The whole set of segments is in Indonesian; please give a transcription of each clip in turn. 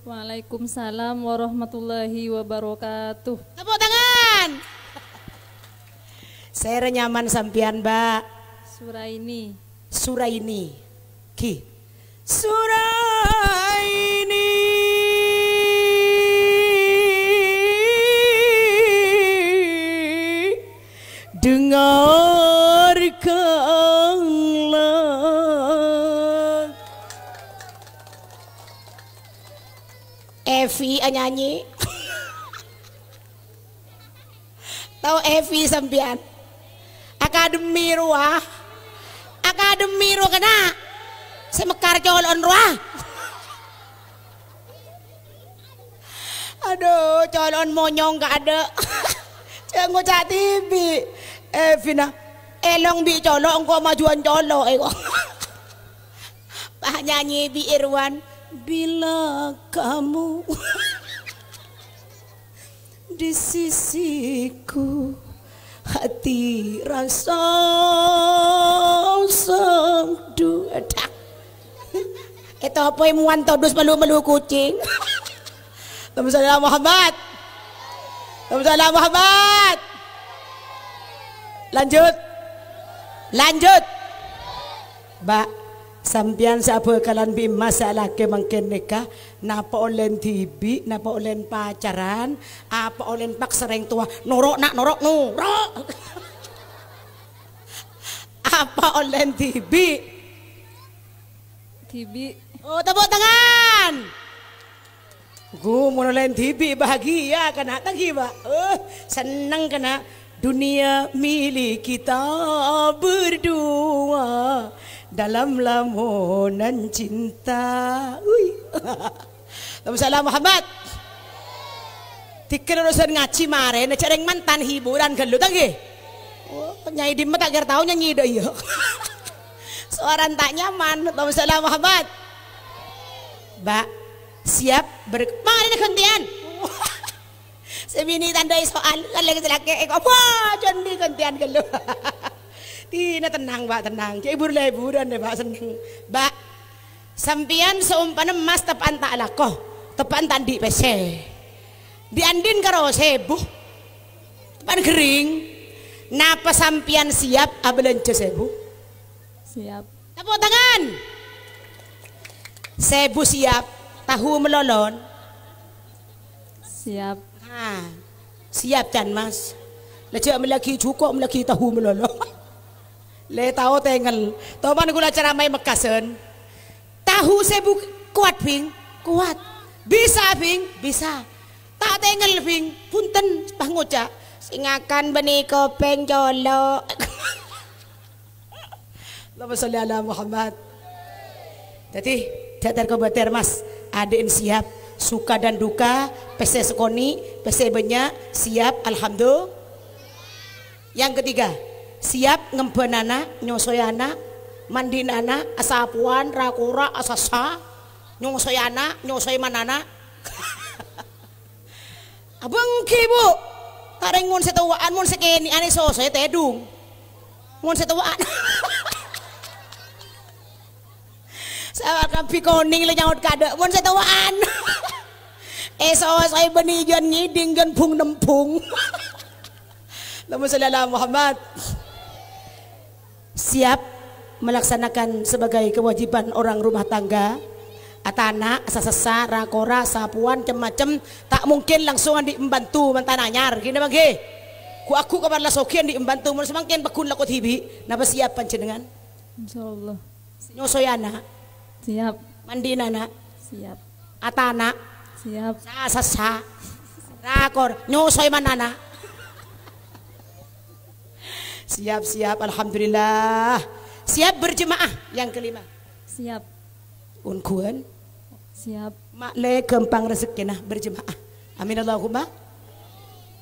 Waalaikumsalam warahmatullahi wabarakatuh. Tepuk tangan. Saya renyaman sampian, Mbak. Surah ini. Ki. ini. Dengar Evie nyanyi tau Evi sampean akademi ruah akademi ruah kena semekar colon ruah aduh colon monyong gak ada jangan cak tibi Evi nah elong bi colong kok majuan colong eh Pak nyanyi bi Irwan bila kamu di sisiku hati rasa sedu dak kita apa yang muanto dus melu-melu kucing Alhamdulillah Muhammad Alhamdulillah Muhammad lanjut lanjut Mbak Sampian sa abu kalan bi masalah ke mangkin nikah napa olen tibi napa olen pacaran apa olen pak sereng tua norok nak norok norok apa olen tibi tibi oh tepuk tangan Gue mau olen tibi bahagia kena tangi ba oh, eh, senang kena dunia milik kita berdua dalam lamunan cinta. Ui. Nabi Salam Muhammad. Dikerusan ngaci mare, na cereng mantan hiburan kan lu tanggi. Oh, nyai di mata agar tahu nyanyi dah iya. Suara tak nyaman, Nabi Salam Muhammad. Mbak, siap ber... Mari ini gantian? Semini tandai soal, kalau kita laki, eh, apa? kentian gantian kan Tina tenang Pak tenang. Kayak hibur hiburan deh mbak seneng. Mbak sampian seumpama mas tepan tak lakoh tepan tandi PC. Di andin karo sebu tepan kering. Napa sampean siap abelence sebu? Siap. Tepuk tangan. Sebu siap. Tahu melolon. Siap. Ha. Siap dan mas. Lajak melaki cukup melaki tahu melolon. Le tahu tengel. Toman gula cara main mekasen. Tahu sebu kuat ping, kuat. Bisa ping, bisa. Tak tengel ping, punten pangoca. Singakan beni kopeng jolo. Allahumma sholli ala Muhammad. Jadi, datar kau bater mas, aden siap suka dan duka, pese sekoni, pese banyak, siap, alhamdulillah. Yang ketiga, siap ngemban anak nyosoy anak mandi anak asapuan rakura asasa nyosoy anak nyosoy manana abang kibu kareng ngun setawaan mun sekeni ane sosoy tedung ngun setawaan saya akan pikoning le nyaut kada mun setawaan eh sosoy jen ngiding jen pung nempung Lamun sallallahu Muhammad siap melaksanakan sebagai kewajiban orang rumah tangga atanak sasasa rakora sapuan macam-macam tak mungkin langsung di membantu anyar gini bang he ku aku kabar lah sokian di membantu mun pekun lah lakot hibi napa siap dengan, insyaallah nyosoy anak siap mandi nana, siap atanak siap sasasa rakor nyosoy mana anak Siap-siap alhamdulillah. Siap berjemaah yang kelima. Siap. Unkuan. Siap. Makle rezeki, nah berjemaah. Amin Allahumma.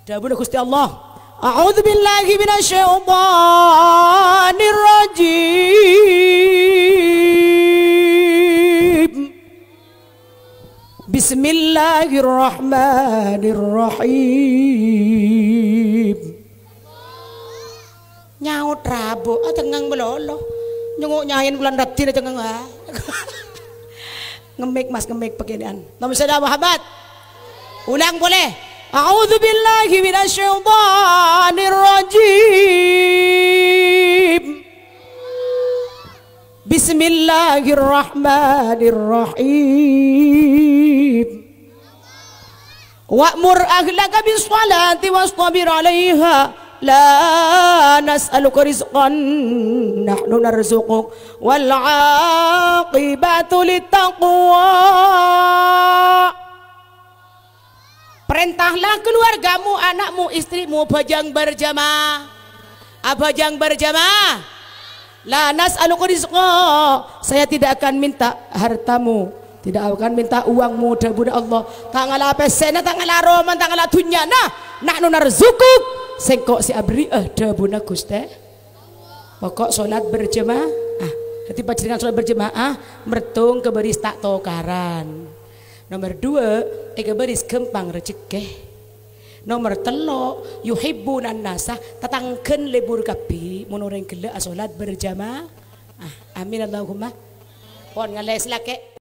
Dabun Gusti Allah. A'udzu billahi minasyaitonir rajim. Bismillahirrahmanirrahim nyaut rabu ah cengeng melolo nyungu nyain bulan rabu nih cengeng ah ngemik mas ngemik beginian nama saya Muhammad ulang boleh A'udzu billahi minasyaitonir rajim Bismillahirrahmanirrahim Wa'mur ahlaka bis salati wastabir 'alaiha لا نسألك رزقا نحن نرزقك والعاقبة للتقوى Perintahlah keluargamu, anakmu, istrimu, bajang berjamaah. Abajang berjamaah. La nas Saya tidak akan minta hartamu, tidak akan minta uangmu dari ya Allah. Tanggal apa pesena, tanggal roman, tanggal dunya. Nah, nunar zukuk. Sengkok si abri eh debuna guste pokok sholat berjemaah ah hati panjenengan sholat berjemaah ah, mertung keberis tak tokaran nomor dua eh keberis kempang rezeki Nomor telo nan nasa tetangken lebur kapi munuring gele asolat ah, berjemaah Ah, amin Allahumma. Pon ngales lake.